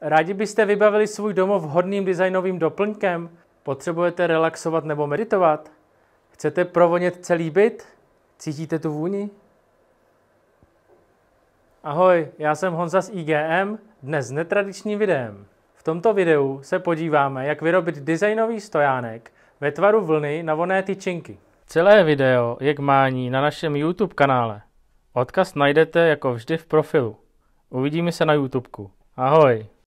Rádi byste vybavili svůj domov vhodným designovým doplňkem? Potřebujete relaxovat nebo meditovat? Chcete provonět celý byt? Cítíte tu vůni? Ahoj, já jsem Honza z IGM, dnes s netradičním videem. V tomto videu se podíváme, jak vyrobit designový stojánek ve tvaru vlny na voné tyčinky. Celé video je k mání na našem YouTube kanále. Odkaz najdete jako vždy v profilu. Uvidíme se na YouTubeku. Ahoj!